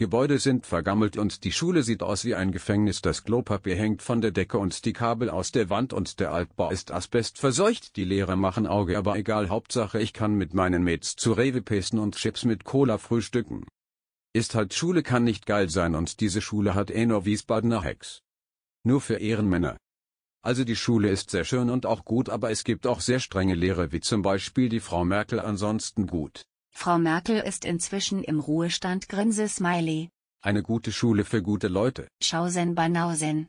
Gebäude sind vergammelt und die Schule sieht aus wie ein Gefängnis. Das Klopapier hängt von der Decke und die Kabel aus der Wand und der Altbau ist asbestverseucht. Die Lehrer machen Auge, aber egal. Hauptsache ich kann mit meinen Mates zu Rewe pissen und Chips mit Cola frühstücken. Ist halt Schule kann nicht geil sein und diese Schule hat eh nur Wiesbadener Hex. Nur für Ehrenmänner. Also die Schule ist sehr schön und auch gut, aber es gibt auch sehr strenge Lehrer wie zum Beispiel die Frau Merkel ansonsten gut. Frau Merkel ist inzwischen im Ruhestand Grinse Smiley. Eine gute Schule für gute Leute. Schausen Banausen.